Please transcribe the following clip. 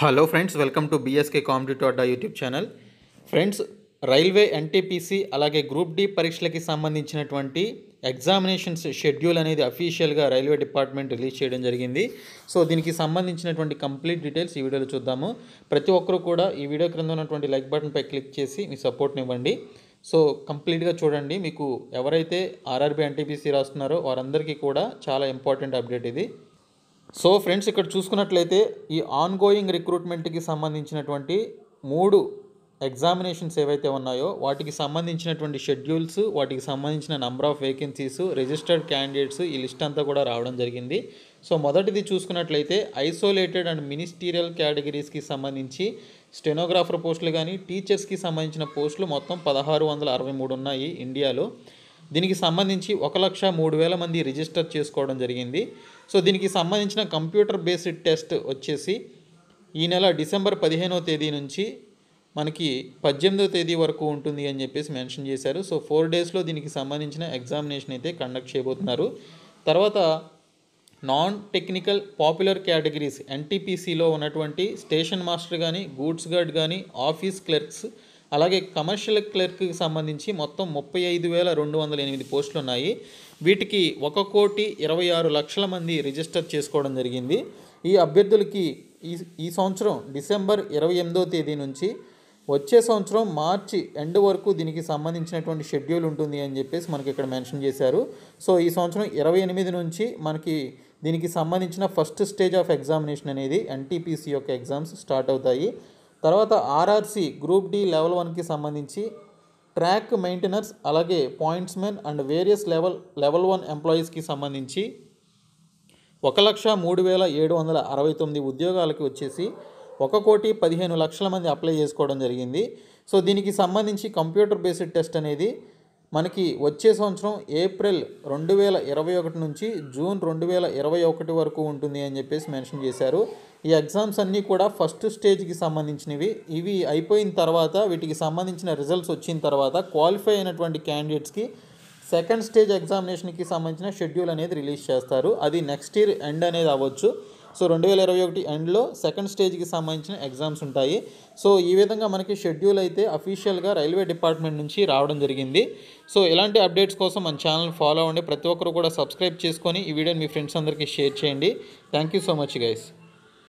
hello friends welcome to BSK competitive అడ్డా YouTube channel friends railway NTPC అలాగే group D పరీక్షలకి సంబంధించినటువంటి examinations schedule అనేది అఫీషియల్గా రైల్వే డిపార్ట్మెంట్ రిలీజ్ చేయడం జరిగింది సో దీనికి సంబంధించినటువంటి కంప్లీట్ డీటెయిల్స్ ఈ వీడియోలో చూద్దాము ప్రతి ఒక్కరూ కూడా ఈ వీడియో క్రింద ఉన్నటువంటి లైక్ బటన్పై క్లిక్ చేసి మీ సపోర్ట్ని ఇవ్వండి సో కంప్లీట్గా చూడండి మీకు ఎవరైతే ఆర్ఆర్బీ ఎన్టీపీసీ రాస్తున్నారో వారందరికీ కూడా చాలా ఇంపార్టెంట్ అప్డేట్ ఇది సో ఫ్రెండ్స్ ఇక్కడ చూసుకున్నట్లయితే ఈ ఆన్గోయింగ్ రిక్రూట్మెంట్కి సంబంధించినటువంటి మూడు ఎగ్జామినేషన్స్ ఏవైతే ఉన్నాయో వాటికి సంబంధించినటువంటి షెడ్యూల్స్ వాటికి సంబంధించిన number of vacancies registered candidates ఈ లిస్ట్ అంతా కూడా రావడం జరిగింది సో మొదటిది చూసుకున్నట్లయితే ఐసోలేటెడ్ అండ్ మినిస్టీరియల్ కేటగిరీస్కి సంబంధించి స్టెనోగ్రాఫర్ పోస్టులు కానీ టీచర్స్కి సంబంధించిన పోస్టులు మొత్తం పదహారు వందల అరవై మూడు ఉన్నాయి ఇండియాలో దీనికి సంబంధించి ఒక లక్ష మూడు వేల మంది రిజిస్టర్ చేసుకోవడం జరిగింది సో దీనికి సంబంధించిన కంప్యూటర్ బేస్డ్ టెస్ట్ వచ్చేసి ఈ నెల డిసెంబర్ పదిహేనో తేదీ నుంచి మనకి పద్దెనిమిదో తేదీ వరకు ఉంటుంది అని చెప్పేసి మెన్షన్ చేశారు సో ఫోర్ డేస్లో దీనికి సంబంధించిన ఎగ్జామినేషన్ అయితే కండక్ట్ చేయబోతున్నారు తర్వాత నాన్ టెక్నికల్ పాపులర్ కేటగిరీస్ ఎన్టీపీసీలో ఉన్నటువంటి స్టేషన్ మాస్టర్ కానీ గూడ్స్ గార్డ్ కానీ ఆఫీస్ క్లర్క్స్ అలాగే కమర్షియల్ క్లర్క్కి సంబంధించి మొత్తం ముప్పై ఐదు వేల రెండు వందల ఎనిమిది పోస్టులు ఉన్నాయి వీటికి ఒక కోటి ఇరవై ఆరు లక్షల మంది రిజిస్టర్ చేసుకోవడం జరిగింది ఈ అభ్యర్థులకి ఈ ఈ సంవత్సరం డిసెంబర్ ఇరవై ఎనిమిదో తేదీ నుంచి వచ్చే సంవత్సరం మార్చి ఎండ్ వరకు దీనికి సంబంధించినటువంటి షెడ్యూల్ ఉంటుంది అని చెప్పేసి మనకి ఇక్కడ మెన్షన్ చేశారు సో ఈ సంవత్సరం ఇరవై ఎనిమిది నుంచి మనకి దీనికి సంబంధించిన ఫస్ట్ స్టేజ్ ఆఫ్ ఎగ్జామినేషన్ అనేది ఎన్టీపీసీ యొక్క ఎగ్జామ్స్ స్టార్ట్ అవుతాయి తర్వాత ఆర్ఆర్సి గ్రూప్ డి లెవెల్ వన్కి సంబంధించి ట్రాక్ మెయింటెనర్స్ అలాగే pointsmen and various level level one ఎంప్లాయీస్కి సంబంధించి ఒక లక్ష మూడు వేల ఏడు వందల అరవై తొమ్మిది ఉద్యోగాలకి వచ్చేసి ఒక కోటి పదిహేను లక్షల మంది అప్లై చేసుకోవడం జరిగింది సో దీనికి సంబంధించి కంప్యూటర్ బేస్డ్ టెస్ట్ అనేది మనకి వచ్చే సంవత్సరం ఏప్రిల్ రెండు వేల ఇరవై ఒకటి నుంచి జూన్ రెండు వేల ఇరవై ఒకటి వరకు ఉంటుంది అని చెప్పేసి మెన్షన్ చేశారు ఈ ఎగ్జామ్స్ అన్నీ కూడా ఫస్ట్ స్టేజ్కి సంబంధించినవి ఇవి అయిపోయిన తర్వాత వీటికి సంబంధించిన రిజల్ట్స్ వచ్చిన తర్వాత క్వాలిఫై అయినటువంటి క్యాండిడేట్స్కి సెకండ్ స్టేజ్ ఎగ్జామినేషన్కి సంబంధించిన షెడ్యూల్ అనేది రిలీజ్ చేస్తారు అది నెక్స్ట్ ఇయర్ ఎండ్ అనేది అవ్వచ్చు సో రెండు వేల ఇరవై ఒకటి ఎండ్లో సెకండ్ స్టేజ్కి సంబంధించిన ఎగ్జామ్స్ ఉంటాయి సో ఈ విధంగా మనకి షెడ్యూల్ అయితే అఫీషియల్గా రైల్వే డిపార్ట్మెంట్ నుంచి రావడం జరిగింది సో ఇలాంటి అప్డేట్స్ కోసం మన ఛానల్ ఫాలో అవ్వండి ప్రతి ఒక్కరు కూడా సబ్స్క్రైబ్ చేసుకొని ఈ వీడియోని మీ ఫ్రెండ్స్ అందరికీ షేర్ చేయండి thank you so much guys